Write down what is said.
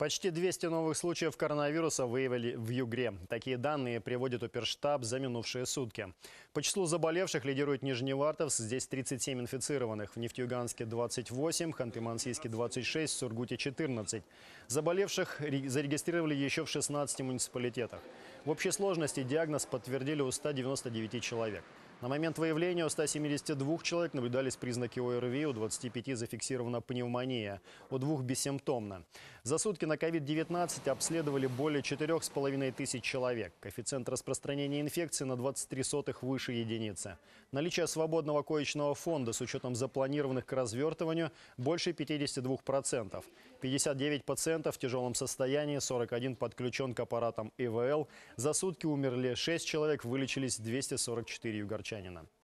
Почти 200 новых случаев коронавируса выявили в Югре. Такие данные приводит Оперштаб за минувшие сутки. По числу заболевших лидирует Нижневартов. Здесь 37 инфицированных. В Нефтьюганске 28, Ханты-Мансийске 26, в Сургуте 14. Заболевших зарегистрировали еще в 16 муниципалитетах. В общей сложности диагноз подтвердили у 199 человек. На момент выявления у 172 человек наблюдались признаки ОРВИ, у 25 зафиксирована пневмония, у двух бессимптомно. За сутки на COVID-19 обследовали более 4,5 тысяч человек. Коэффициент распространения инфекции на 23 сотых выше единицы. Наличие свободного коечного фонда с учетом запланированных к развертыванию больше 52%. 59 пациентов в тяжелом состоянии, 41 подключен к аппаратам ИВЛ. За сутки умерли 6 человек, вылечились 244 югорчанина.